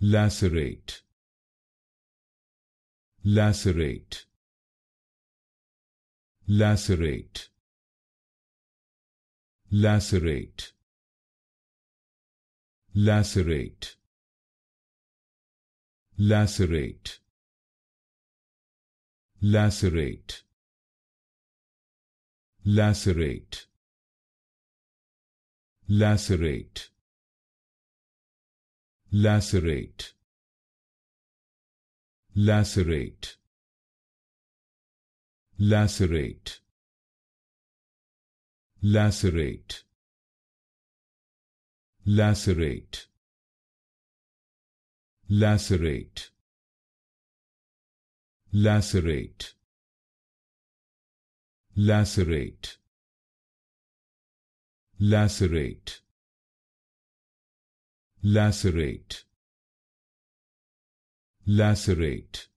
lacerate lacerate lacerate lacerate lacerate lacerate lacerate lacerate lacerate lacerate lacerate lacerate lacerate lacerate lacerate lacerate lacerate lacerate lacerate lacerate